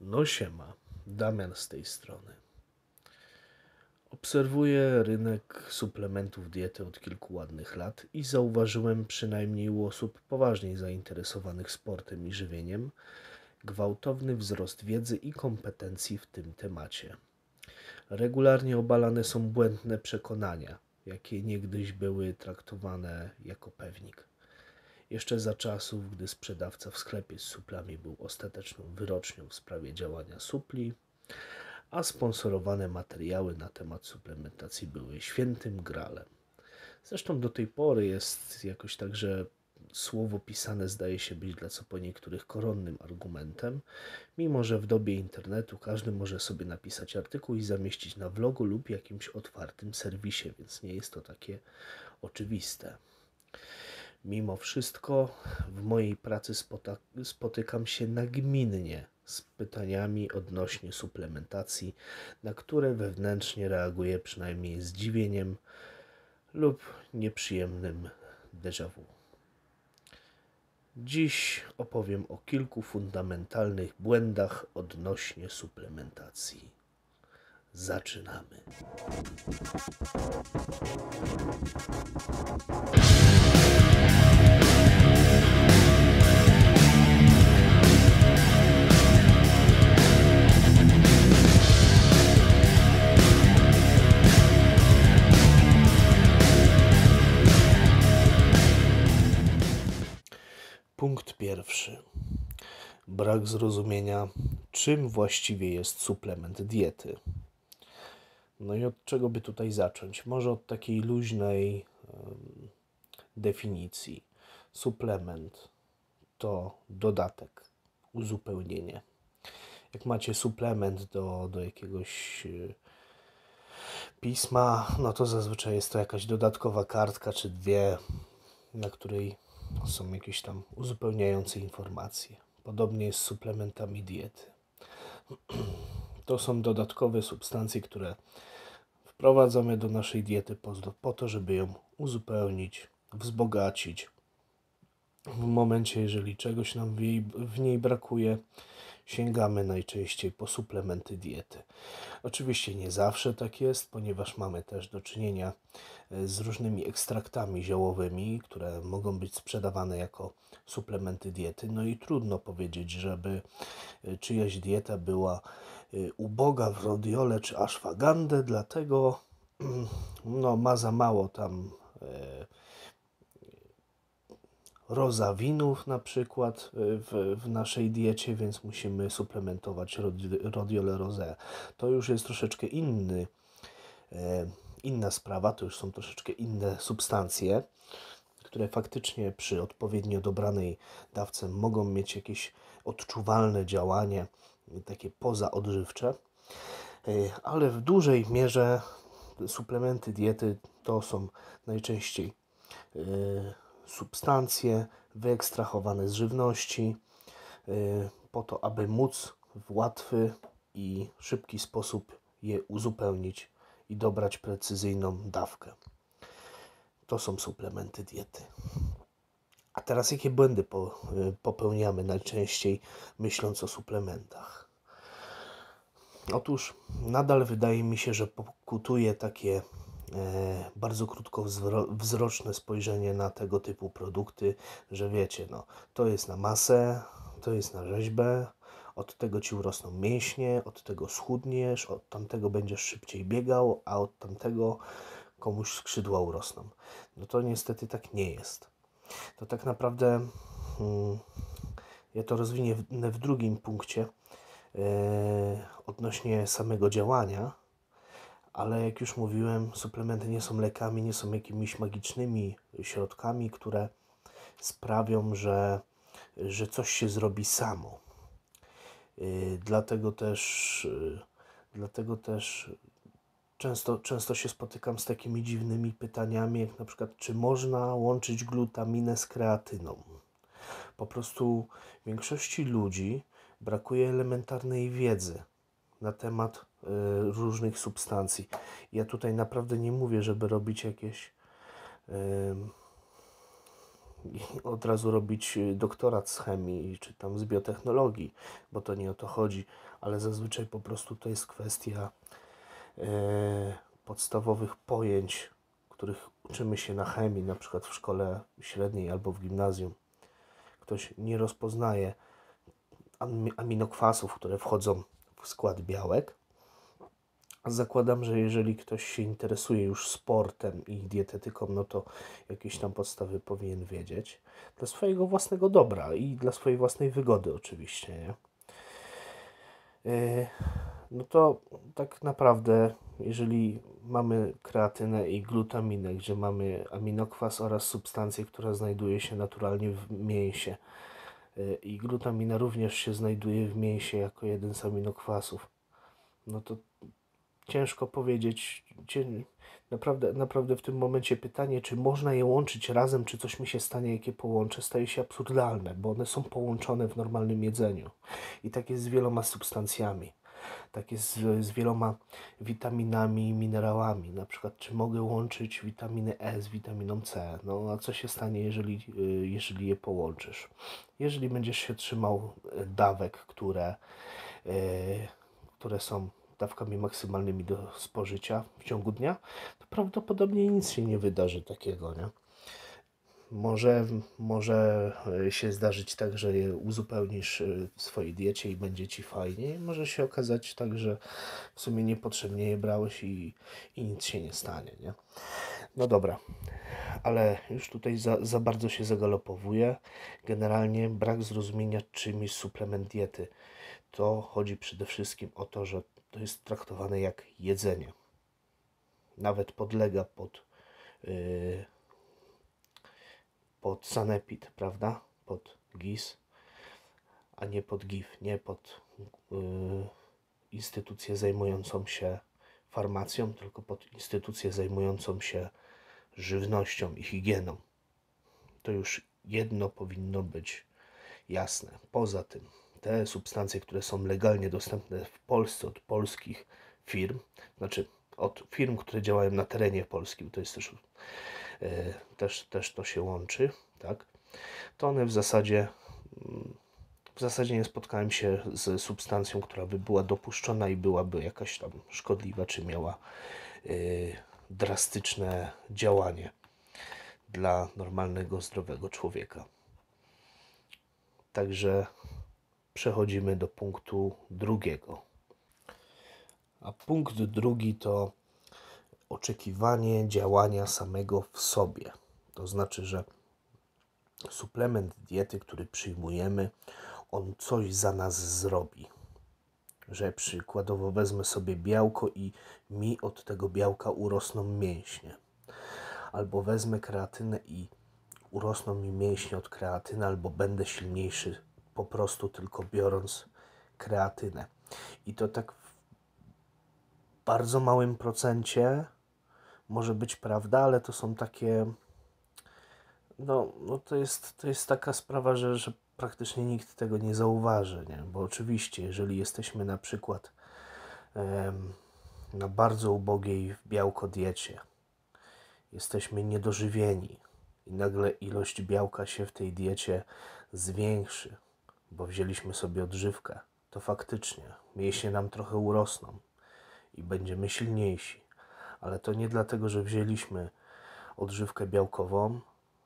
No siema, Damian z tej strony. Obserwuję rynek suplementów diety od kilku ładnych lat i zauważyłem przynajmniej u osób poważniej zainteresowanych sportem i żywieniem gwałtowny wzrost wiedzy i kompetencji w tym temacie. Regularnie obalane są błędne przekonania, jakie niegdyś były traktowane jako pewnik jeszcze za czasów, gdy sprzedawca w sklepie z suplami był ostateczną wyrocznią w sprawie działania supli, a sponsorowane materiały na temat suplementacji były świętym gralem. Zresztą do tej pory jest jakoś tak, że słowo pisane zdaje się być dla co po niektórych koronnym argumentem, mimo że w dobie internetu każdy może sobie napisać artykuł i zamieścić na vlogu lub jakimś otwartym serwisie, więc nie jest to takie oczywiste. Mimo wszystko w mojej pracy spotykam się nagminnie z pytaniami odnośnie suplementacji, na które wewnętrznie reaguję przynajmniej zdziwieniem lub nieprzyjemnym déjà vu. Dziś opowiem o kilku fundamentalnych błędach odnośnie suplementacji. Zaczynamy. Punkt pierwszy. Brak zrozumienia, czym właściwie jest suplement diety. No i od czego by tutaj zacząć? Może od takiej luźnej um, definicji suplement to dodatek, uzupełnienie. Jak macie suplement do, do jakiegoś y, pisma, no to zazwyczaj jest to jakaś dodatkowa kartka czy dwie, na której są jakieś tam uzupełniające informacje. Podobnie jest z suplementami diety. To są dodatkowe substancje, które wprowadzamy do naszej diety po, po to, żeby ją uzupełnić, wzbogacić, w momencie, jeżeli czegoś nam w, jej, w niej brakuje, sięgamy najczęściej po suplementy diety. Oczywiście nie zawsze tak jest, ponieważ mamy też do czynienia e, z różnymi ekstraktami ziołowymi, które mogą być sprzedawane jako suplementy diety. No i trudno powiedzieć, żeby e, czyjaś dieta była e, uboga w rodiole czy ashwagandę, dlatego mm, no, ma za mało tam. Yy, rozawinów na przykład y, w, w naszej diecie, więc musimy suplementować rodiole rosé. To już jest troszeczkę inny, e, inna sprawa, to już są troszeczkę inne substancje, które faktycznie przy odpowiednio dobranej dawce mogą mieć jakieś odczuwalne działanie, takie pozaodżywcze, e, ale w dużej mierze suplementy diety to są najczęściej e, substancje wyekstrahowane z żywności, y, po to, aby móc w łatwy i szybki sposób je uzupełnić i dobrać precyzyjną dawkę. To są suplementy diety. A teraz jakie błędy y, popełniamy najczęściej myśląc o suplementach? Otóż nadal wydaje mi się, że pokutuje takie E, bardzo krótkowzroczne spojrzenie na tego typu produkty, że wiecie, no, to jest na masę, to jest na rzeźbę, od tego ci urosną mięśnie, od tego schudniesz, od tamtego będziesz szybciej biegał, a od tamtego komuś skrzydła urosną. No to niestety tak nie jest. To tak naprawdę hmm, ja to rozwinę w, w drugim punkcie yy, odnośnie samego działania, ale jak już mówiłem, suplementy nie są lekami, nie są jakimiś magicznymi środkami, które sprawią, że, że coś się zrobi samo. Y, dlatego też, y, dlatego też często, często się spotykam z takimi dziwnymi pytaniami, jak na przykład, czy można łączyć glutaminę z kreatyną. Po prostu większości ludzi brakuje elementarnej wiedzy na temat y, różnych substancji. Ja tutaj naprawdę nie mówię, żeby robić jakieś y, od razu robić y, doktorat z chemii czy tam z biotechnologii, bo to nie o to chodzi, ale zazwyczaj po prostu to jest kwestia podstawowych pojęć, których uczymy się na chemii, na przykład w szkole średniej albo w gimnazjum. Ktoś nie rozpoznaje aminokwasów, które wchodzą skład białek. Zakładam, że jeżeli ktoś się interesuje już sportem i dietetyką, no to jakieś tam podstawy powinien wiedzieć. Dla swojego własnego dobra i dla swojej własnej wygody, oczywiście, nie? E, no to tak naprawdę, jeżeli mamy kreatynę i glutaminę, gdzie mamy aminokwas oraz substancję, która znajduje się naturalnie w mięsie, Y, i glutamina również się znajduje w mięsie jako jeden z aminokwasów. No to ciężko powiedzieć, naprawdę, naprawdę w tym momencie pytanie, czy można je łączyć razem, czy coś mi się stanie, jakie połączę, staje się absurdalne, bo one są połączone w normalnym jedzeniu. I tak jest z wieloma substancjami takie z, z wieloma witaminami i minerałami. Na przykład, czy mogę łączyć witaminę E z witaminą C? No, a co się stanie, jeżeli, y, jeżeli je połączysz? Jeżeli będziesz się trzymał y, dawek, które, y, które są dawkami maksymalnymi do spożycia w ciągu dnia, to prawdopodobnie nic się nie wydarzy takiego, nie? może, może e, się zdarzyć tak, że je uzupełnisz e, w swojej diecie i będzie ci fajnie. Może się okazać tak, że w sumie niepotrzebnie je brałeś i, i nic się nie stanie, nie? No dobra, ale już tutaj za, za bardzo się zagalopowuje. Generalnie brak zrozumienia, czym jest suplement diety. To chodzi przede wszystkim o to, że to jest traktowane jak jedzenie. Nawet podlega pod. Yy, pod sanepid, prawda? Pod GIS, a nie pod GIF, nie pod y, instytucję zajmującą się farmacją, tylko pod instytucję zajmującą się żywnością i higieną. To już jedno powinno być jasne. Poza tym, te substancje, które są legalnie dostępne w Polsce od polskich firm, znaczy od firm, które działają na terenie polskim, to jest też E, też, też to się łączy, tak? To one w zasadzie w zasadzie nie spotkałem się z substancją, która by była dopuszczona i byłaby jakaś tam szkodliwa, czy miała e, drastyczne działanie dla normalnego, zdrowego człowieka. Także przechodzimy do punktu drugiego. A punkt drugi to oczekiwanie działania samego w sobie. To znaczy, że suplement diety, który przyjmujemy, on coś za nas zrobi. Że przykładowo wezmę sobie białko i mi od tego białka urosną mięśnie. Albo wezmę kreatynę i urosną mi mięśnie od kreatyny, albo będę silniejszy po prostu tylko biorąc kreatynę. I to tak w bardzo małym procencie może być prawda, ale to są takie. No, no to, jest, to jest taka sprawa, że, że praktycznie nikt tego nie zauważy, nie? bo oczywiście, jeżeli jesteśmy na przykład em, na bardzo ubogiej w białko diecie, jesteśmy niedożywieni i nagle ilość białka się w tej diecie zwiększy, bo wzięliśmy sobie odżywkę, to faktycznie mięśnie nam trochę urosną i będziemy silniejsi ale to nie dlatego, że wzięliśmy odżywkę białkową,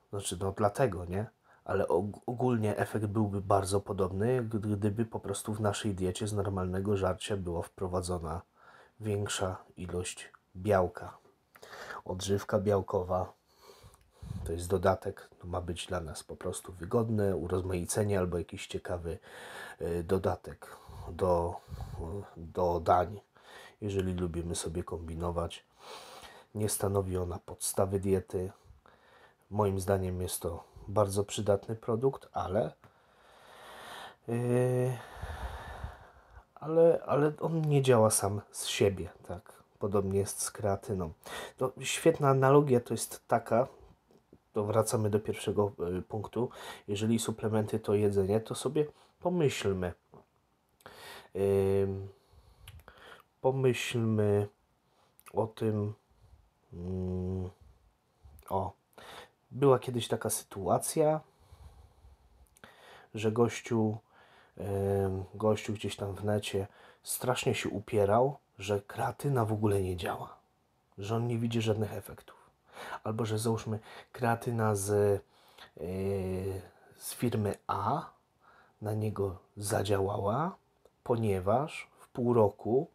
znaczy no dlatego, nie? Ale ogólnie efekt byłby bardzo podobny, gdyby po prostu w naszej diecie z normalnego żarcia była wprowadzona większa ilość białka. Odżywka białkowa to jest dodatek, to no, ma być dla nas po prostu wygodne urozmaicenie albo jakiś ciekawy e, dodatek do, do dań, jeżeli lubimy sobie kombinować nie stanowi ona podstawy diety. Moim zdaniem jest to bardzo przydatny produkt, ale, yy, ale, ale on nie działa sam z siebie, tak? Podobnie jest z kreatyną. To świetna analogia to jest taka, to wracamy do pierwszego yy, punktu. Jeżeli suplementy to jedzenie, to sobie pomyślmy. Yy, pomyślmy o tym. Mm, o, była kiedyś taka sytuacja, że gościu, gościu gdzieś tam w necie strasznie się upierał, że kreatyna w ogóle nie działa, że on nie widzi żadnych efektów. Albo że załóżmy kreatyna z, e, z firmy A na niego zadziałała, ponieważ w pół roku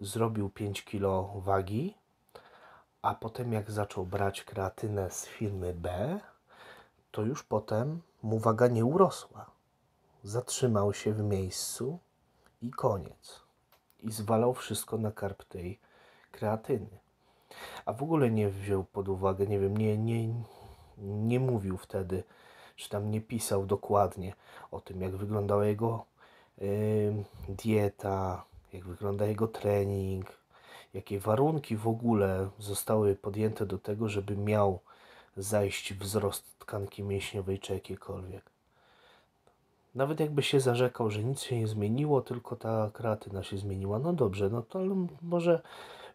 zrobił 5 kg wagi, a potem jak zaczął brać kreatynę z firmy B, to już potem mu waga nie urosła. Zatrzymał się w miejscu i koniec. I zwalał wszystko na karp tej kreatyny. A w ogóle nie wziął pod uwagę, nie wiem, nie, nie, nie mówił wtedy, czy tam nie pisał dokładnie o tym, jak wyglądała jego yy, dieta, jak wygląda jego trening, jakie warunki w ogóle zostały podjęte do tego, żeby miał zajść wzrost tkanki mięśniowej czy jakiekolwiek. Nawet jakby się zarzekał, że nic się nie zmieniło, tylko ta kreatyna się zmieniła. No dobrze, no to może,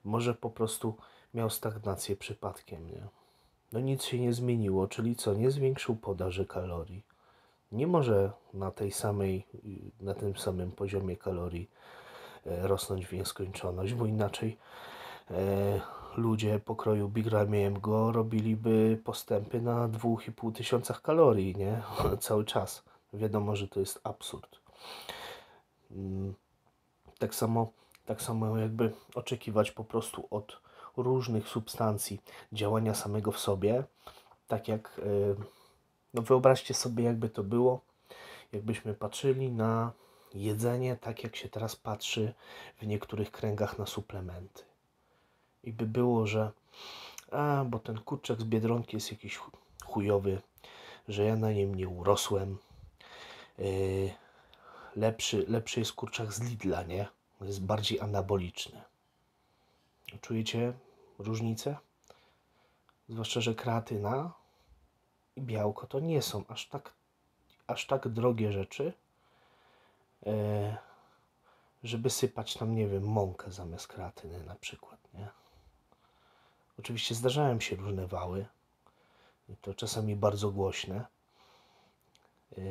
może po prostu miał stagnację przypadkiem, nie? No nic się nie zmieniło, czyli co? Nie zwiększył podaży kalorii. Nie może na tej samej, na tym samym poziomie kalorii E, rosnąć w nieskończoność, bo inaczej e, ludzie pokroju Bigramiego robiliby postępy na 2,5 tysiącach kalorii, nie? Cały czas. Wiadomo, że to jest absurd. Mm, tak samo, tak samo jakby oczekiwać po prostu od różnych substancji działania samego w sobie, tak jak e, no wyobraźcie sobie jakby to było, jakbyśmy patrzyli na jedzenie, tak jak się teraz patrzy w niektórych kręgach na suplementy. I by było, że a, bo ten kurczak z Biedronki jest jakiś chujowy, że ja na nim nie urosłem. Yy, lepszy, lepszy jest kurczak z Lidla, nie? Jest bardziej anaboliczny. Czujecie różnicę? Zwłaszcza, że kreatyna i białko to nie są aż tak, aż tak drogie rzeczy, E, żeby sypać tam, nie wiem, mąkę zamiast kreatyny na przykład, nie? Oczywiście zdarzają się różne wały, to czasami bardzo głośne, e,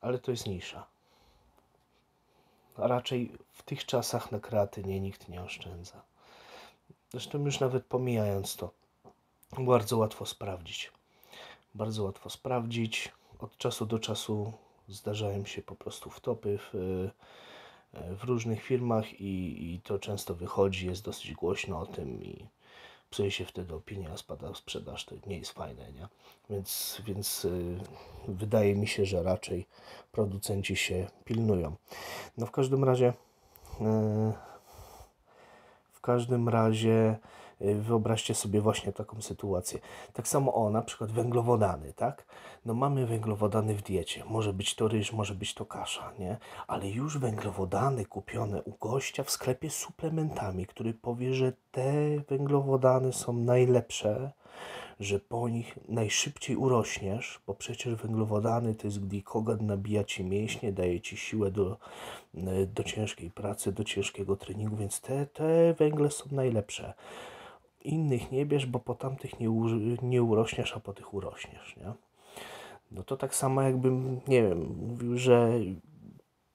ale to jest nisza. A raczej w tych czasach na kreatynie nikt nie oszczędza. Zresztą już nawet pomijając to, bardzo łatwo sprawdzić. Bardzo łatwo sprawdzić. Od czasu do czasu zdarzają się po prostu wtopy w, w różnych firmach i, i to często wychodzi, jest dosyć głośno o tym i psuje się wtedy opinia, spada sprzedaż, to nie jest fajne, nie? Więc, więc y, wydaje mi się, że raczej producenci się pilnują. No w każdym razie y, w każdym razie Y, wyobraźcie sobie właśnie taką sytuację. Tak samo o na przykład węglowodany, tak? No mamy węglowodany w diecie. Może być to ryż, może być to kasza, nie? Ale już węglowodany kupione u gościa w sklepie z suplementami, który powie, że te węglowodany są najlepsze, że po nich najszybciej urośniesz, bo przecież węglowodany to jest glikogen, nabija ci mięśnie, daje ci siłę do, y, do ciężkiej pracy, do ciężkiego treningu, więc te, te węgle są najlepsze innych nie bierz, bo po tamtych nie, u, nie urośniesz, a po tych urośniesz, nie? No to tak samo jakbym, nie wiem, mówił, że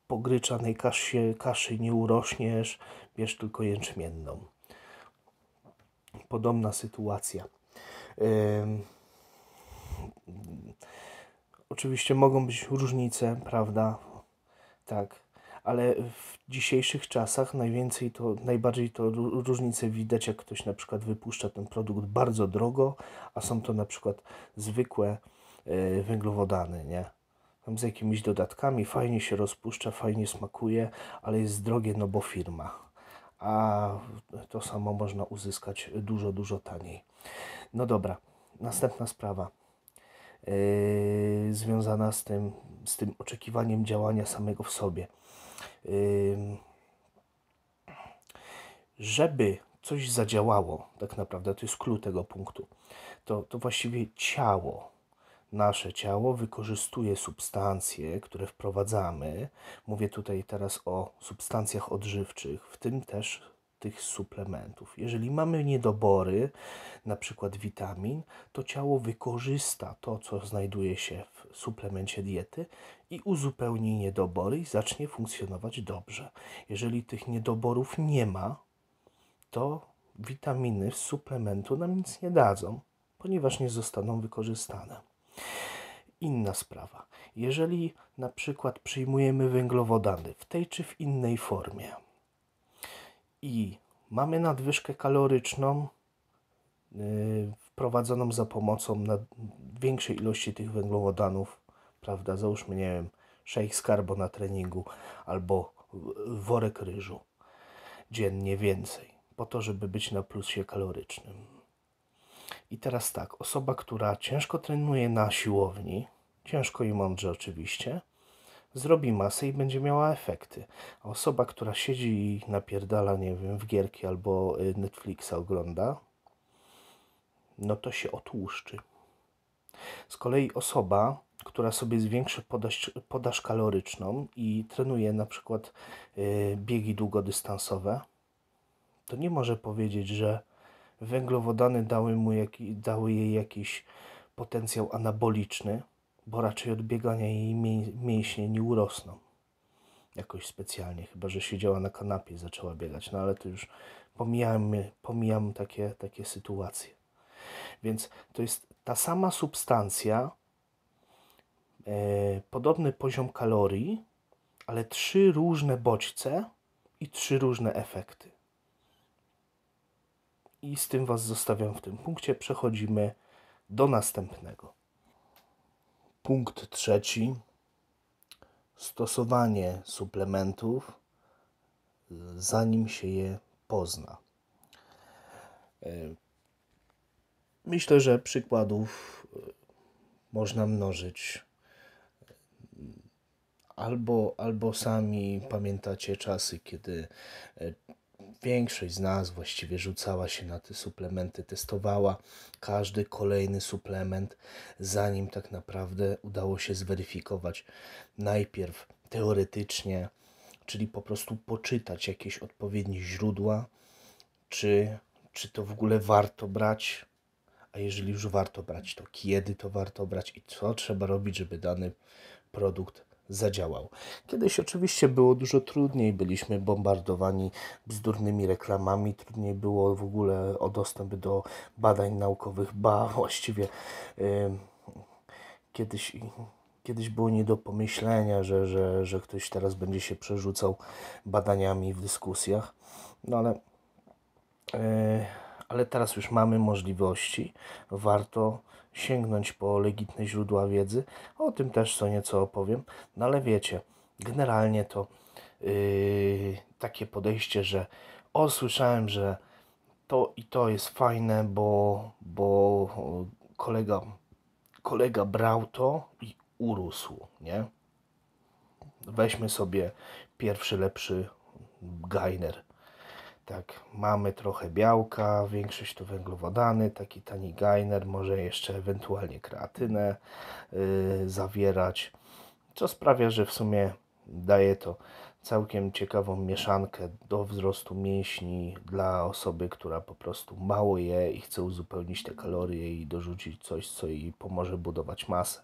po gryczanej kaszy, kaszy nie urośniesz, bierz tylko jęczmienną. Podobna sytuacja. Oczywiście mogą być różnice, prawda? Tak ale w dzisiejszych czasach najwięcej to, najbardziej to różnice widać, jak ktoś na przykład wypuszcza ten produkt bardzo drogo, a są to na przykład zwykłe yy, węglowodany, nie? Tam z jakimiś dodatkami, fajnie się rozpuszcza, fajnie smakuje, ale jest drogie, no bo firma. A to samo można uzyskać dużo, dużo taniej. No dobra, następna sprawa Yy, związana z tym, z tym oczekiwaniem działania samego w sobie. Yy, żeby coś zadziałało, tak naprawdę, to jest klucz tego punktu, to, to właściwie ciało, nasze ciało wykorzystuje substancje, które wprowadzamy. Mówię tutaj teraz o substancjach odżywczych, w tym też tych suplementów. Jeżeli mamy niedobory, na przykład witamin, to ciało wykorzysta to, co znajduje się w suplemencie diety i uzupełni niedobory i zacznie funkcjonować dobrze. Jeżeli tych niedoborów nie ma, to witaminy z suplementu nam nic nie dadzą, ponieważ nie zostaną wykorzystane. Inna sprawa. Jeżeli na przykład przyjmujemy węglowodany w tej czy w innej formie, i mamy nadwyżkę kaloryczną yy, wprowadzoną za pomocą większej ilości tych węglowodanów, prawda? Załóżmy, nie wiem, szejk z na treningu albo worek ryżu dziennie więcej, po to, żeby być na plusie kalorycznym. I teraz tak, osoba, która ciężko trenuje na siłowni, ciężko i mądrze oczywiście, zrobi masę i będzie miała efekty. A osoba, która siedzi i napierdala, nie wiem, w gierki albo y, Netflixa ogląda, no to się otłuszczy. Z kolei osoba, która sobie zwiększy podaż, podaż kaloryczną i trenuje na przykład y, biegi długodystansowe, to nie może powiedzieć, że węglowodany dały, mu jaki, dały jej jakiś potencjał anaboliczny, bo raczej od biegania jej mięśnie nie urosną. Jakoś specjalnie, chyba że siedziała na kanapie i zaczęła biegać, no ale to już pomijam, pomijam takie, takie sytuacje. Więc to jest ta sama substancja, e, podobny poziom kalorii, ale trzy różne bodźce i trzy różne efekty. I z tym Was zostawiam w tym punkcie. Przechodzimy do następnego. Punkt trzeci. Stosowanie suplementów zanim się je pozna. E, myślę, że przykładów e, można mnożyć. Albo, albo sami pamiętacie czasy, kiedy e, większość z nas właściwie rzucała się na te suplementy, testowała każdy kolejny suplement, zanim tak naprawdę udało się zweryfikować najpierw teoretycznie, czyli po prostu poczytać jakieś odpowiednie źródła, czy, czy to w ogóle warto brać, a jeżeli już warto brać, to kiedy to warto brać i co trzeba robić, żeby dany produkt zadziałał. Kiedyś oczywiście było dużo trudniej, byliśmy bombardowani bzdurnymi reklamami, trudniej było w ogóle o dostęp do badań naukowych, ba właściwie yy, kiedyś kiedyś było nie do pomyślenia, że, że, że ktoś teraz będzie się przerzucał badaniami w dyskusjach. No ale, yy, ale teraz już mamy możliwości. Warto sięgnąć po legitne źródła wiedzy. O tym też co nieco opowiem, no ale wiecie, generalnie to yy, takie podejście, że osłyszałem, że to i to jest fajne, bo, bo kolega, kolega brał to i urósł, nie? Weźmy sobie pierwszy lepszy Gainer tak, mamy trochę białka, większość to węglowodany, taki tani gainer, może jeszcze ewentualnie kreatynę yy, zawierać, co sprawia, że w sumie daje to całkiem ciekawą mieszankę do wzrostu mięśni dla osoby, która po prostu mało je i chce uzupełnić te kalorie i dorzucić coś, co jej pomoże budować masę.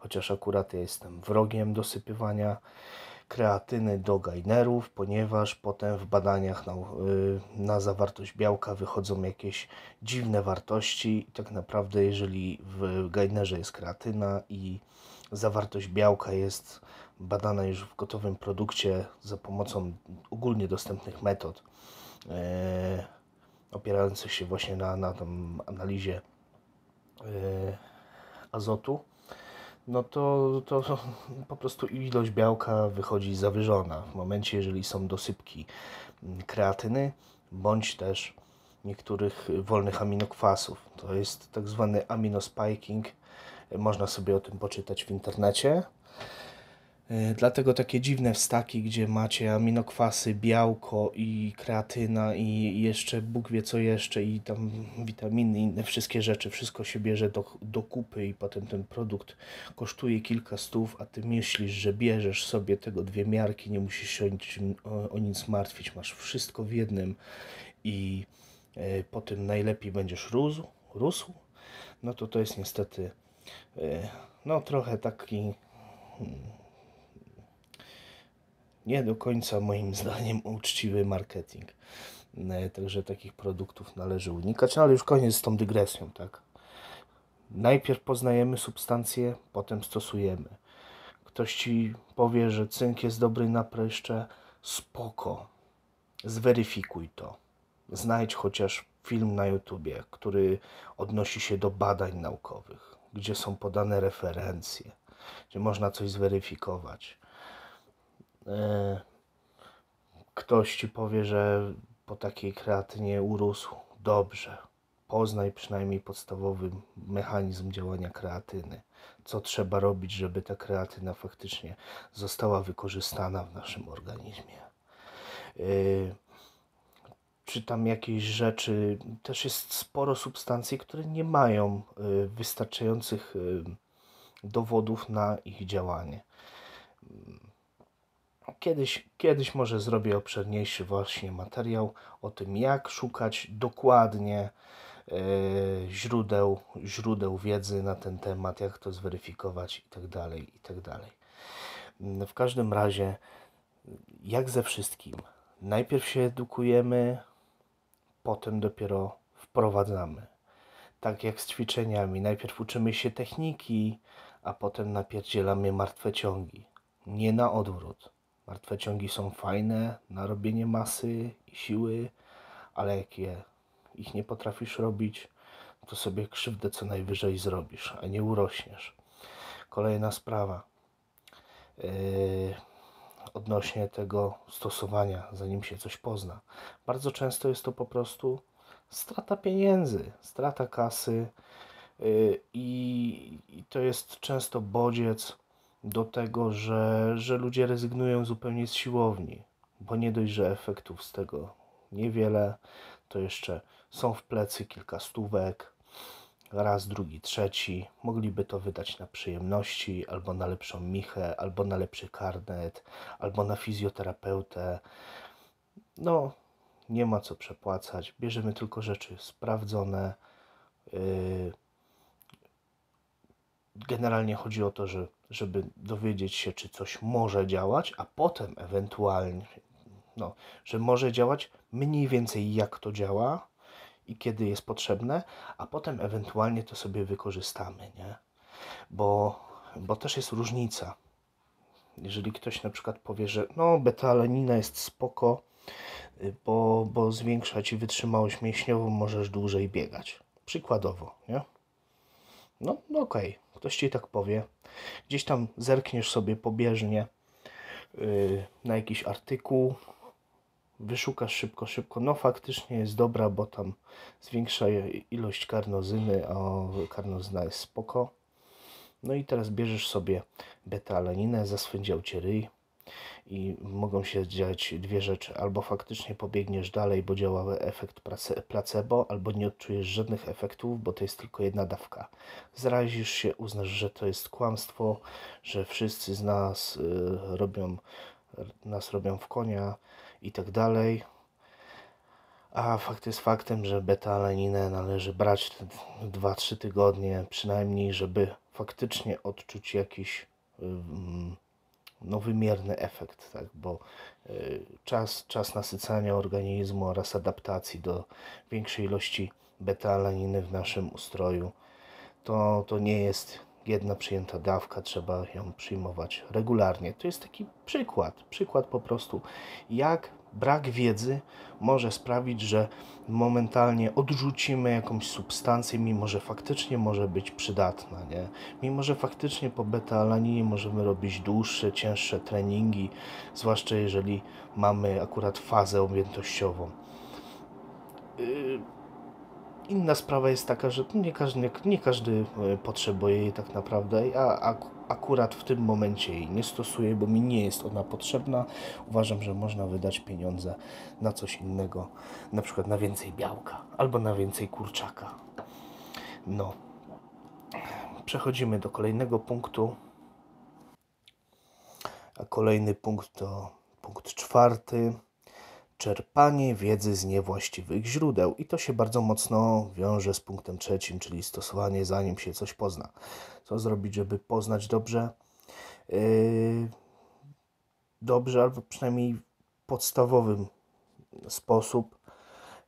Chociaż akurat ja jestem wrogiem dosypywania kreatyny do gainerów, ponieważ potem w badaniach na, y, na zawartość białka wychodzą jakieś dziwne wartości tak naprawdę jeżeli w gainerze jest kreatyna i zawartość białka jest badana już w gotowym produkcie za pomocą ogólnie dostępnych metod yy, opierających się właśnie na, na tam analizie y, azotu, no to, to po prostu ilość białka wychodzi zawyżona w momencie, jeżeli są dosypki mm, kreatyny bądź też niektórych wolnych aminokwasów. To jest tak zwany aminospiking. Można sobie o tym poczytać w internecie. E, dlatego takie dziwne wstaki, gdzie macie aminokwasy, białko i kreatyna i jeszcze Bóg wie co jeszcze i tam witaminy, inne wszystkie rzeczy, wszystko się bierze do, do kupy i potem ten produkt kosztuje kilka stów, a ty myślisz, że bierzesz sobie tego dwie miarki, nie musisz się o, o, nic martwić, masz wszystko w jednym i y, e, po tym najlepiej będziesz rósł, rósł, no to to jest niestety y, no trochę taki... Y, nie do końca moim zdaniem uczciwy marketing. E, także takich produktów należy unikać, no ale już koniec z tą dygresją, tak? Najpierw poznajemy substancję, potem stosujemy. Ktoś ci powie, że cynk jest dobry na pryszcze, spoko. Zweryfikuj to. Znajdź chociaż film na YouTubie, który odnosi się do badań naukowych, gdzie są podane referencje, gdzie można coś zweryfikować. E, ktoś ci powie, że po takiej kreatynie urósł. Dobrze. Poznaj przynajmniej podstawowy mechanizm działania kreatyny. Co trzeba robić, żeby ta kreatyna faktycznie została wykorzystana w naszym organizmie. E, czy tam jakieś rzeczy, też jest sporo substancji, które nie mają e, wystarczających dowodów na ich działanie. Kiedyś, kiedyś może zrobię obszerniejszy właśnie materiał o tym, jak szukać dokładnie Yy, źródeł, źródeł wiedzy na ten temat, jak to zweryfikować itd., tak dalej. Tak mm, w każdym razie, jak ze wszystkim, najpierw się edukujemy, potem dopiero wprowadzamy. Tak jak z ćwiczeniami, najpierw uczymy się techniki, a potem napierdzielamy martwe ciągi. Nie na odwrót. Martwe ciągi są fajne na robienie masy i siły, ale jak je, ich nie potrafisz robić, to sobie krzywdę co najwyżej zrobisz, a nie urośniesz. Kolejna sprawa. Yy, odnośnie tego stosowania, zanim się coś pozna. Bardzo często jest to po prostu strata pieniędzy, strata kasy yy, i to jest często bodziec do tego, że, że ludzie rezygnują zupełnie z siłowni, bo nie dość, że efektów z tego niewiele, to jeszcze są w plecy kilka stówek, raz, drugi, trzeci. Mogliby to wydać na przyjemności, albo na lepszą michę, albo na lepszy karnet, albo na fizjoterapeutę. No, nie ma co przepłacać. Bierzemy tylko rzeczy sprawdzone, yy, generalnie chodzi o to, że, żeby dowiedzieć się, czy coś może działać, a potem ewentualnie, no, że może działać mniej więcej jak to działa i kiedy jest potrzebne, a potem ewentualnie to sobie wykorzystamy, nie? Bo, bo też jest różnica. Jeżeli ktoś na przykład powie, że no, beta-alanina jest spoko, y, bo, bo zwiększa ci wytrzymałość mięśniową, możesz dłużej biegać. Przykładowo, nie? No, no okej, okay. ktoś ci tak powie. Gdzieś tam zerkniesz sobie pobieżnie yy, na jakiś artykuł, wyszukasz szybko, szybko. No faktycznie jest dobra, bo tam zwiększa ilość karnozyny, a karnozyna jest spoko. No i teraz bierzesz sobie beta-alaninę, zaswędział cię ryj i mogą się dziać dwie rzeczy. Albo faktycznie pobiegniesz dalej, bo działa efekt placebo, albo nie odczujesz żadnych efektów, bo to jest tylko jedna dawka. Zrazisz się, uznasz, że to jest kłamstwo, że wszyscy z nas y, robią, nas robią w konia i tak dalej. A fakt jest faktem, że beta-alaninę należy brać 2-3 tygodnie przynajmniej, żeby faktycznie odczuć jakiś y, y, no, wymierny efekt, tak? bo e, czas, czas nasycania organizmu oraz adaptacji do większej ilości beta-alaniny w naszym ustroju to, to nie jest jedna przyjęta dawka, trzeba ją przyjmować regularnie. To jest taki przykład, przykład po prostu, jak Brak wiedzy może sprawić, że momentalnie odrzucimy jakąś substancję, mimo że faktycznie może być przydatna. Nie? Mimo że faktycznie po beta-alaninie możemy robić dłuższe, cięższe treningi, zwłaszcza jeżeli mamy akurat fazę objętościową. Yy Inna sprawa jest taka, że nie każdy, nie każdy e, potrzebuje jej tak naprawdę, a, akurat w tym momencie jej nie stosuję, bo mi nie jest ona potrzebna. Uważam, że można wydać pieniądze na coś innego, na przykład na więcej białka albo na więcej kurczaka. No. Przechodzimy do kolejnego punktu. A kolejny punkt to punkt czwarty czerpanie wiedzy z niewłaściwych źródeł. I to się bardzo mocno wiąże z punktem trzecim, czyli stosowanie zanim się coś pozna. Co zrobić, żeby poznać dobrze? Yy, dobrze, albo przynajmniej podstawowym sposób,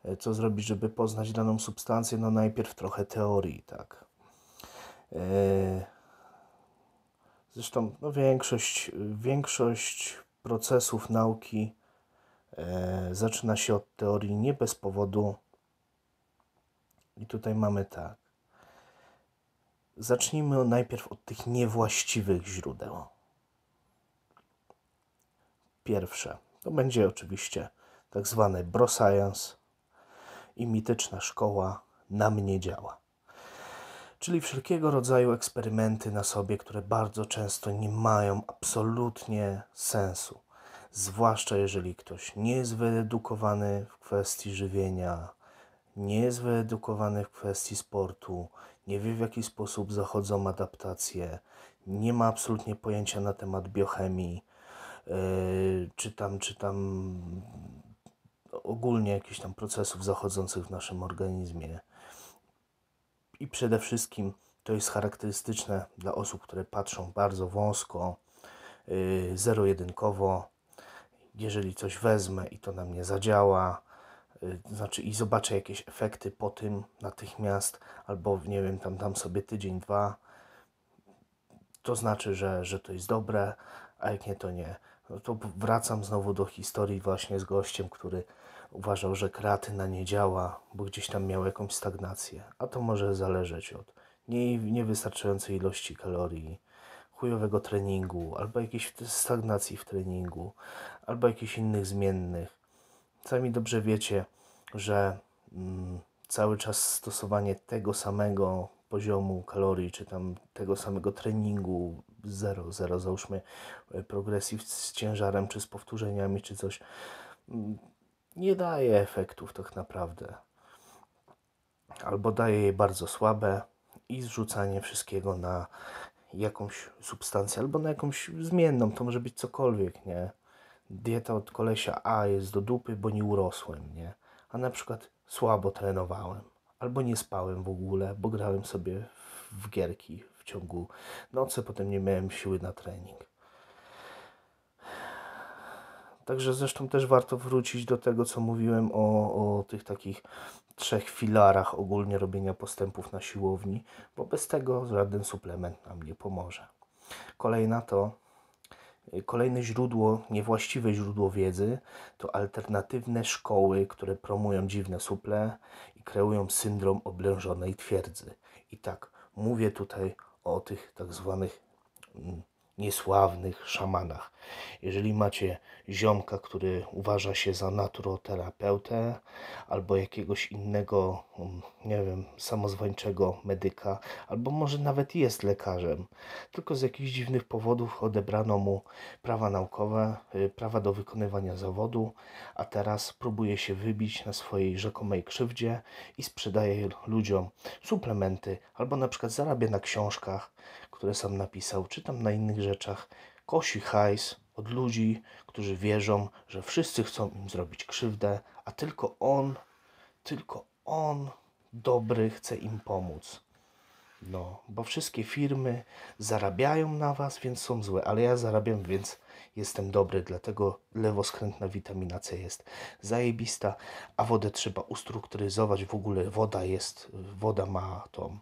yy, co zrobić, żeby poznać daną substancję, no najpierw trochę teorii, tak. Yy, zresztą no większość, większość procesów nauki E, zaczyna się od teorii nie bez powodu. I tutaj mamy tak. Zacznijmy najpierw od tych niewłaściwych źródeł. Pierwsze to będzie oczywiście tak zwany bro science i mityczna szkoła na mnie działa. Czyli wszelkiego rodzaju eksperymenty na sobie, które bardzo często nie mają absolutnie sensu zwłaszcza jeżeli ktoś nie jest wyedukowany w kwestii żywienia, nie jest wyedukowany w kwestii sportu, nie wie w jaki sposób zachodzą adaptacje, nie ma absolutnie pojęcia na temat biochemii, yy, czy tam, czy tam ogólnie jakichś tam procesów zachodzących w naszym organizmie. I przede wszystkim to jest charakterystyczne dla osób, które patrzą bardzo wąsko, yy, zero-jedynkowo, jeżeli coś wezmę i to na mnie zadziała, y, znaczy i zobaczę jakieś efekty po tym natychmiast, albo nie wiem, tam dam sobie tydzień, dwa, to znaczy, że, że to jest dobre, a jak nie, to nie. No to wracam znowu do historii właśnie z gościem, który uważał, że kreatyna nie działa, bo gdzieś tam miał jakąś stagnację, a to może zależeć od niej niewystarczającej ilości kalorii, chujowego treningu, albo jakiejś stagnacji w treningu, albo jakichś innych zmiennych. Sami dobrze wiecie, że mm, cały czas stosowanie tego samego poziomu kalorii, czy tam tego samego treningu, zero, zero załóżmy e, progresji z ciężarem, czy z powtórzeniami, czy coś, mm, nie daje efektów tak naprawdę. Albo daje je bardzo słabe i zrzucanie wszystkiego na jakąś substancję albo na jakąś zmienną, to może być cokolwiek, nie? Dieta od kolesia A jest do dupy, bo nie urosłem, nie? A na przykład słabo trenowałem, albo nie spałem w ogóle, bo grałem sobie w gierki w ciągu nocy, potem nie miałem siły na trening. Także zresztą też warto wrócić do tego, co mówiłem o, o tych takich trzech filarach ogólnie robienia postępów na siłowni, bo bez tego żaden suplement nam nie pomoże. Kolejna to y, Kolejne źródło, niewłaściwe źródło wiedzy to alternatywne szkoły, które promują dziwne suple i kreują syndrom oblężonej twierdzy. I tak mówię tutaj o tych tak zwanych mm, niesławnych szamanach. Jeżeli macie ziomka, który uważa się za naturoterapeutę albo jakiegoś innego, mm, nie wiem, samozwańczego medyka, albo może nawet jest lekarzem, tylko z jakichś dziwnych powodów odebrano mu prawa naukowe, y, prawa do wykonywania zawodu, a teraz próbuje się wybić na swojej rzekomej krzywdzie i sprzedaje ludziom suplementy, albo na przykład zarabia na książkach, które sam napisał, czytam na innych rzeczach, kosi hajs od ludzi, którzy wierzą, że wszyscy chcą im zrobić krzywdę, a tylko on, tylko on dobry chce im pomóc. No, bo wszystkie firmy zarabiają na was, więc są złe, ale ja zarabiam, więc jestem dobry, dlatego lewoskrętna witamina C jest zajebista, a wodę trzeba ustrukturyzować. W ogóle woda jest, woda ma tą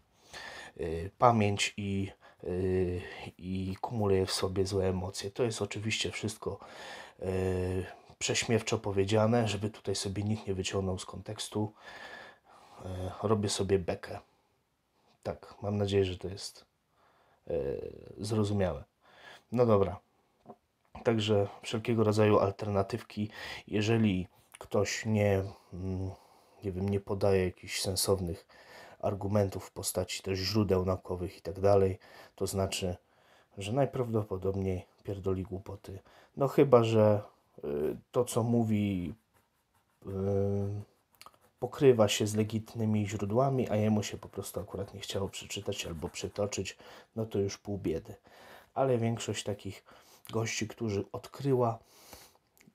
y, pamięć i i kumuluje w sobie złe emocje. To jest oczywiście wszystko e, prześmiewczo powiedziane, żeby tutaj sobie nikt nie wyciągnął z kontekstu. E, robię sobie bekę. Tak, mam nadzieję, że to jest e, zrozumiałe. No dobra. Także wszelkiego rodzaju alternatywki, jeżeli ktoś nie, mm, nie wiem, nie podaje jakichś sensownych argumentów w postaci też źródeł naukowych i tak dalej. To znaczy, że najprawdopodobniej pierdoli głupoty. No chyba, że y, to, co mówi, y, pokrywa się z legitnymi źródłami, a jemu się po prostu akurat nie chciało przeczytać albo przytoczyć, no to już pół biedy. Ale większość takich gości, którzy odkryła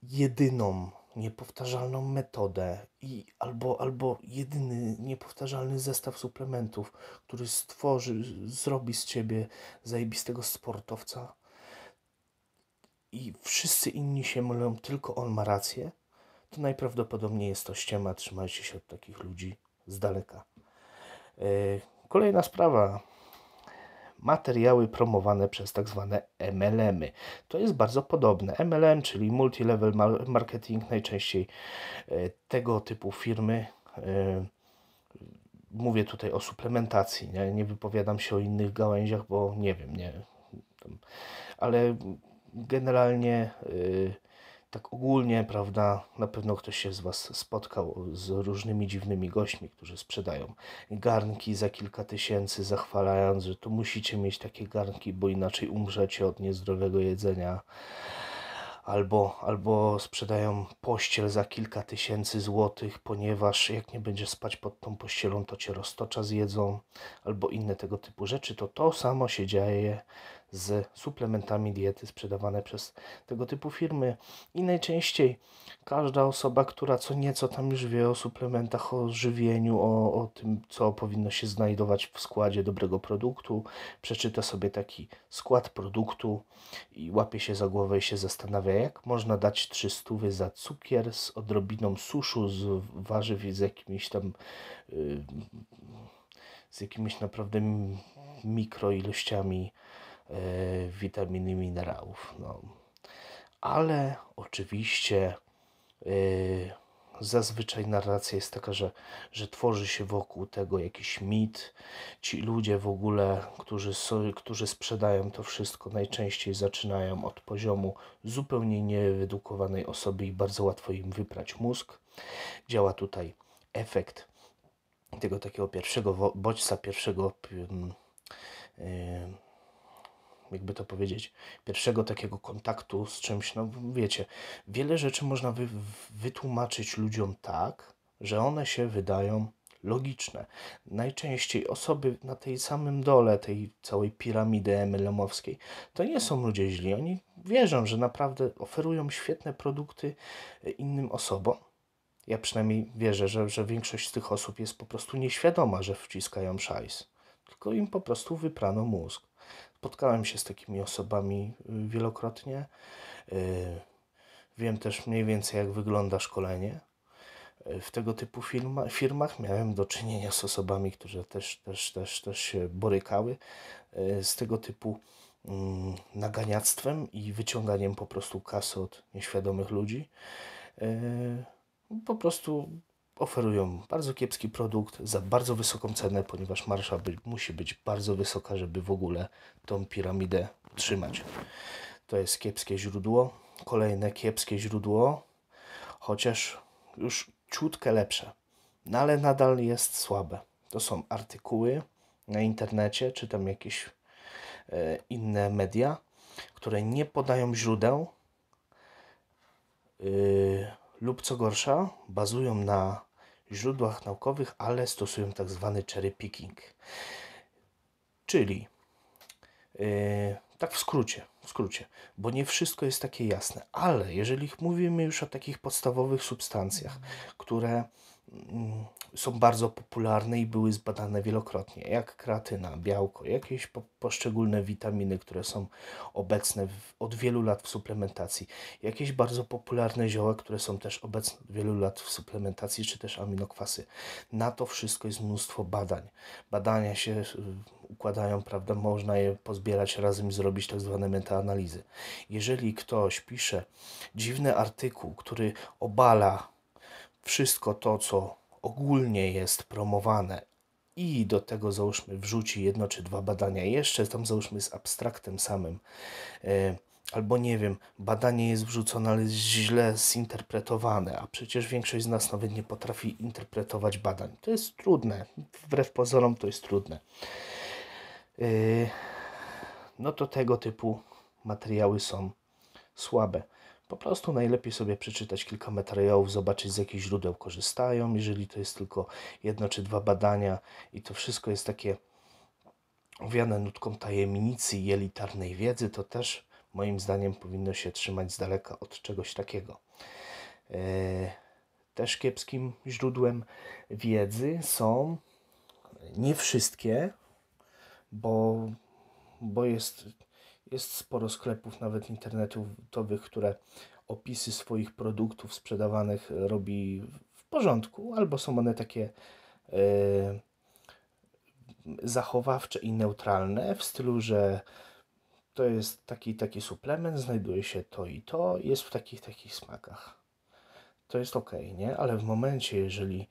jedyną niepowtarzalną metodę i albo, albo jedyny niepowtarzalny zestaw suplementów, który stworzy, zrobi z ciebie zajebistego sportowca i wszyscy inni się mylą, tylko on ma rację, to najprawdopodobniej jest to ściema. Trzymajcie się od takich ludzi z daleka. E, kolejna sprawa materiały promowane przez tak zwane MLM-y. To jest bardzo podobne. MLM, czyli multilevel marketing, najczęściej e, tego typu firmy. E, mówię tutaj o suplementacji, nie, nie wypowiadam się o innych gałęziach, bo nie wiem, nie. Ale generalnie. Yy, tak ogólnie, prawda, na pewno ktoś się z Was spotkał z różnymi dziwnymi gośćmi, którzy sprzedają garnki za kilka tysięcy, zachwalając, że tu musicie mieć takie garnki, bo inaczej umrzecie od niezdrowego jedzenia. Albo, albo sprzedają pościel za kilka tysięcy złotych, ponieważ jak nie będziesz spać pod tą pościelą, to cię roztocza zjedzą, albo inne tego typu rzeczy, to to samo się dzieje z suplementami diety sprzedawane przez tego typu firmy. I najczęściej każda osoba, która co nieco tam już wie o suplementach, o żywieniu, o, o tym, co powinno się znajdować w składzie dobrego produktu, przeczyta sobie taki skład produktu i łapie się za głowę i się zastanawia, jak można dać 300 za cukier z odrobiną suszu, z warzyw i z jakimiś tam. Yy, z jakimiś naprawdę mikroilościami E, witaminy, minerałów. No. Ale oczywiście e, zazwyczaj narracja jest taka, że, że tworzy się wokół tego jakiś mit. Ci ludzie w ogóle, którzy, którzy sprzedają to wszystko, najczęściej zaczynają od poziomu zupełnie niewyedukowanej osoby i bardzo łatwo im wyprać mózg. Działa tutaj efekt tego takiego pierwszego bodźca, pierwszego. Yy, jakby to powiedzieć, pierwszego takiego kontaktu z czymś. No wiecie, wiele rzeczy można wy, wytłumaczyć ludziom tak, że one się wydają logiczne. Najczęściej osoby na tej samym dole tej całej piramidy MLM-owskiej to nie są ludzie źli. Oni wierzą, że naprawdę oferują świetne produkty e, innym osobom. Ja przynajmniej wierzę, że, że większość z tych osób jest po prostu nieświadoma, że wciskają szajs. Tylko im po prostu wyprano mózg. Spotkałem się z takimi osobami y, wielokrotnie. Y, wiem też mniej więcej, jak wygląda szkolenie y, w tego typu firma, firmach. Miałem do czynienia z osobami, które też, też, też, też się borykały z tego typu mm, naganiactwem i wyciąganiem po prostu kasy od nieświadomych ludzi. Po prostu oferują bardzo kiepski produkt za bardzo wysoką cenę, ponieważ marsza by, musi być bardzo wysoka, żeby w ogóle tą piramidę trzymać. To jest kiepskie źródło. Kolejne kiepskie źródło, chociaż już ciutkę lepsze, no ale nadal jest słabe. To są artykuły na internecie, czy tam jakieś e, inne media, które nie podają źródeł. Yy, lub co gorsza, bazują na źródłach naukowych, ale stosują tak zwany cherry picking. Czyli yy, tak w skrócie, w skrócie, bo nie wszystko jest takie jasne, ale jeżeli mówimy już o takich podstawowych substancjach, które są bardzo popularne i były zbadane wielokrotnie, jak kreatyna, białko, jakieś po, poszczególne witaminy, które są obecne w, od wielu lat w suplementacji, jakieś bardzo popularne zioła, które są też obecne od wielu lat w suplementacji, czy też aminokwasy. Na to wszystko jest mnóstwo badań. Badania się y, układają, prawda, można je pozbierać razem i zrobić tak zwane metaanalizy. Jeżeli ktoś pisze dziwny artykuł, który obala wszystko to, co ogólnie jest promowane i do tego załóżmy wrzuci jedno czy dwa badania jeszcze, tam załóżmy z abstraktem samym, e, albo nie wiem, badanie jest wrzucone, ale jest źle zinterpretowane, a przecież większość z nas nawet nie potrafi interpretować badań. To jest trudne, wbrew pozorom to jest trudne. E, no to tego typu materiały są słabe. Po prostu najlepiej sobie przeczytać kilka materiałów, zobaczyć z jakich źródeł korzystają, jeżeli to jest tylko jedno czy dwa badania i to wszystko jest takie owiane nutką tajemnicy i elitarnej wiedzy, to też moim zdaniem powinno się trzymać z daleka od czegoś takiego. E, też kiepskim źródłem wiedzy są nie wszystkie, bo, bo jest jest sporo sklepów, nawet internetowych, które opisy swoich produktów sprzedawanych robi w porządku, albo są one takie e, zachowawcze i neutralne, w stylu, że to jest taki taki suplement, znajduje się to i to, jest w takich takich smakach. To jest ok, nie? Ale w momencie, jeżeli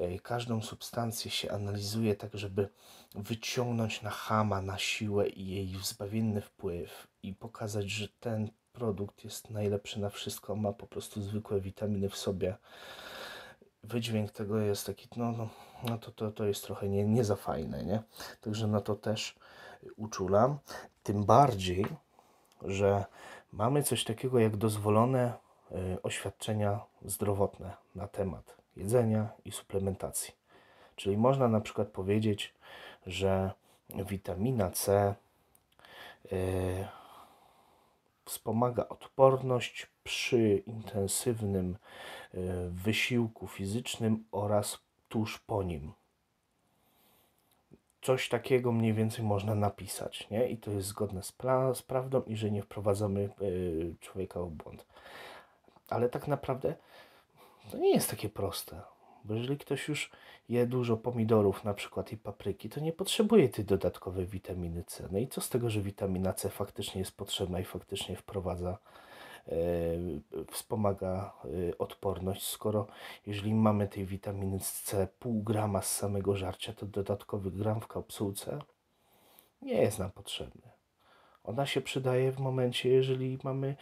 E, każdą substancję się analizuje tak, żeby wyciągnąć na Hama, na siłę i jej zbawienny wpływ i pokazać, że ten produkt jest najlepszy na wszystko, ma po prostu zwykłe witaminy w sobie. Wydźwięk tego jest taki, no, no, no to, to, to jest trochę nie, nie za fajne, nie? Także na to też uczulam. Tym bardziej, że mamy coś takiego jak dozwolone y, oświadczenia zdrowotne na temat jedzenia i suplementacji. Czyli można na przykład powiedzieć, że witamina C yy, wspomaga odporność przy intensywnym yy, wysiłku fizycznym oraz tuż po nim. Coś takiego mniej więcej można napisać, nie? I to jest zgodne z, z prawdą i że nie wprowadzamy yy, człowieka w błąd. Ale tak naprawdę to nie jest takie proste, bo jeżeli ktoś już je dużo pomidorów na przykład i papryki, to nie potrzebuje tej dodatkowej witaminy C. No i co z tego, że witamina C faktycznie jest potrzebna i faktycznie wprowadza e, wspomaga e, odporność, skoro jeżeli mamy tej witaminy C pół grama z samego żarcia, to dodatkowy gram w kapsułce nie jest nam potrzebny. Ona się przydaje w momencie, jeżeli mamy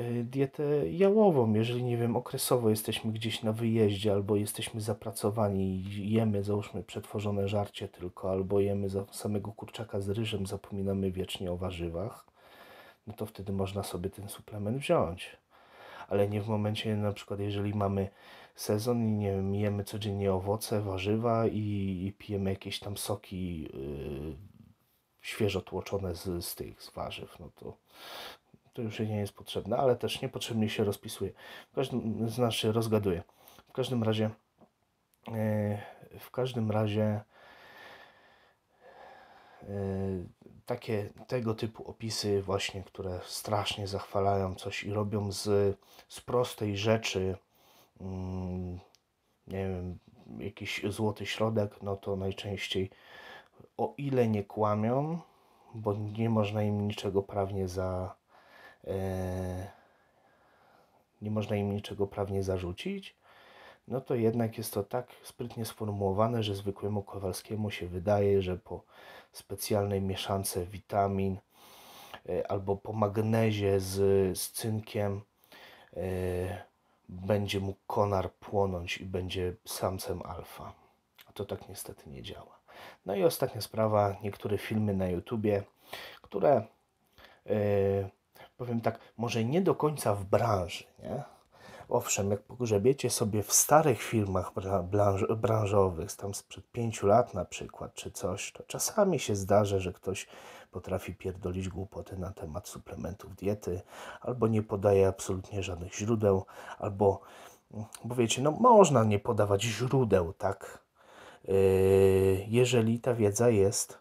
Y, dietę jałową, jeżeli nie wiem, okresowo jesteśmy gdzieś na wyjeździe albo jesteśmy zapracowani i jemy załóżmy przetworzone żarcie tylko, albo jemy samego kurczaka z ryżem, zapominamy wiecznie o warzywach, no to wtedy można sobie ten suplement wziąć. Ale nie w momencie, na przykład, jeżeli mamy sezon i nie wiem, jemy codziennie owoce, warzywa i, i pijemy jakieś tam soki. Yy, świeżo tłoczone z, z tych z warzyw, no to to już nie jest potrzebne, ale też niepotrzebnie się rozpisuje. W każdym, znaczy rozgaduje. W każdym razie e, w każdym razie e, takie tego typu opisy właśnie, które strasznie zachwalają coś i robią z, z prostej rzeczy mm, nie wiem, jakiś złoty środek, no to najczęściej o ile nie kłamią, bo nie można im niczego prawnie za, E, nie można im niczego prawnie zarzucić, no to jednak jest to tak sprytnie sformułowane, że zwykłemu Kowalskiemu się wydaje, że po specjalnej mieszance witamin e, albo po magnezie z, z cynkiem e, będzie mu konar płonąć i będzie samcem alfa. A to tak niestety nie działa. No i ostatnia sprawa, niektóre filmy na YouTubie, które yy, powiem tak, może nie do końca w branży, nie? Owszem, jak pogrzebiecie sobie w starych filmach branż, branżowych, tam sprzed pięciu lat na przykład, czy coś, to czasami się zdarza, że ktoś potrafi pierdolić głupoty na temat suplementów diety, albo nie podaje absolutnie żadnych źródeł, albo, bo wiecie, no można nie podawać źródeł, tak, yy, jeżeli ta wiedza jest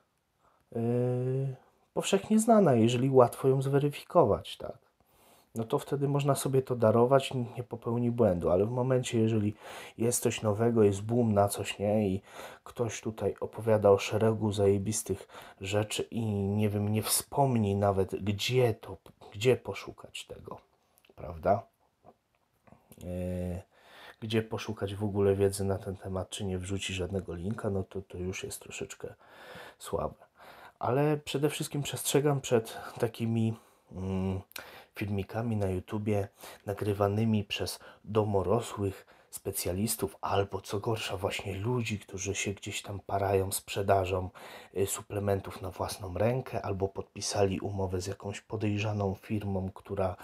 yy, powszechnie znana, jeżeli łatwo ją zweryfikować, tak? No to wtedy można sobie to darować, nikt nie popełni błędu, ale w momencie, jeżeli jest coś nowego, jest boom na coś, nie? I ktoś tutaj opowiada o szeregu zajebistych rzeczy i nie wiem, nie wspomni nawet, gdzie to, gdzie poszukać tego, prawda? Yy gdzie poszukać w ogóle wiedzy na ten temat, czy nie wrzuci żadnego linka, no to to już jest troszeczkę słabe ale przede wszystkim przestrzegam przed takimi mm, filmikami na YouTubie nagrywanymi przez domorosłych specjalistów, albo co gorsza, właśnie ludzi, którzy się gdzieś tam parają sprzedażą y, suplementów na własną rękę, albo podpisali umowę z jakąś podejrzaną firmą, która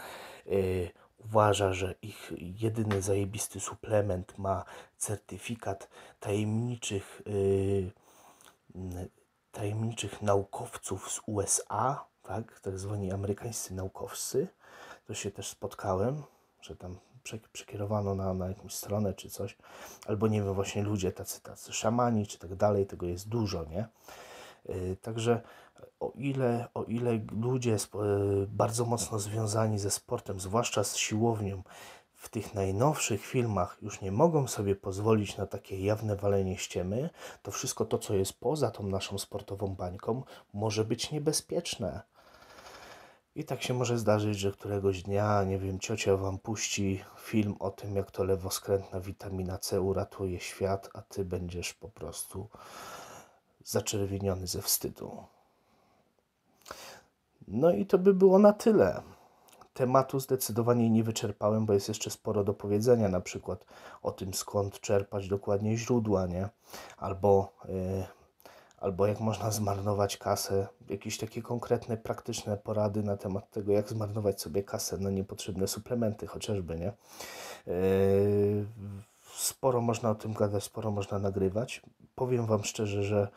y, uważa, że ich jedyny zajebisty suplement ma certyfikat tajemniczych. Y, tajemniczych naukowców z USA, tak, tak zwani amerykańscy naukowcy, to się też spotkałem, że tam przekierowano na, na jakąś stronę czy coś, albo nie wiem, właśnie ludzie tacy, tacy szamani czy tak dalej, tego jest dużo, nie? Yy, także o ile, o ile ludzie y, bardzo mocno związani ze sportem, zwłaszcza z siłownią, w tych najnowszych filmach już nie mogą sobie pozwolić na takie jawne walenie ściemy, to wszystko to, co jest poza tą naszą sportową bańką, może być niebezpieczne. I tak się może zdarzyć, że któregoś dnia, nie wiem, ciocia wam puści film o tym, jak to lewoskrętna witamina C uratuje świat, a ty będziesz po prostu zaczerwieniony ze wstydu. No i to by było na tyle tematu zdecydowanie nie wyczerpałem, bo jest jeszcze sporo do powiedzenia, na przykład o tym, skąd czerpać dokładnie źródła, nie? Albo, yy, albo jak można zmarnować kasę. Jakieś takie konkretne, praktyczne porady na temat tego, jak zmarnować sobie kasę na niepotrzebne suplementy, chociażby, nie? Yy, sporo można o tym gadać, sporo można nagrywać. Powiem Wam szczerze, że.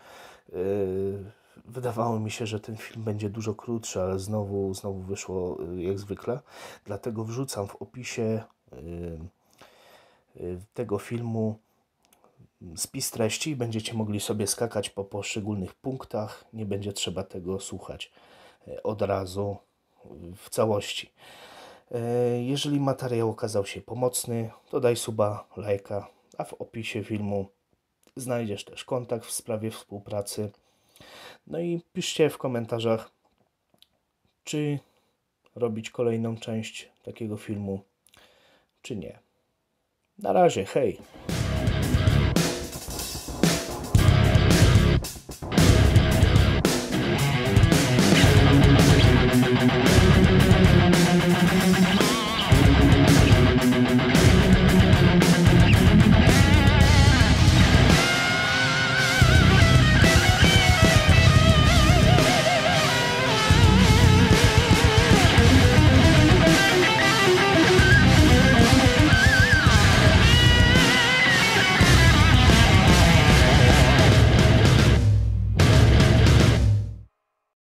Yy, Wydawało mi się, że ten film będzie dużo krótszy, ale znowu, znowu wyszło y, jak zwykle. Dlatego wrzucam w opisie y, y, tego filmu spis treści i będziecie mogli sobie skakać po poszczególnych punktach. Nie będzie trzeba tego słuchać od razu w całości. Jeżeli materiał okazał się pomocny, to daj suba, lajka, a w opisie filmu znajdziesz też kontakt w sprawie współpracy. No i piszcie w komentarzach, czy robić kolejną część takiego filmu, czy nie. Na razie, hej!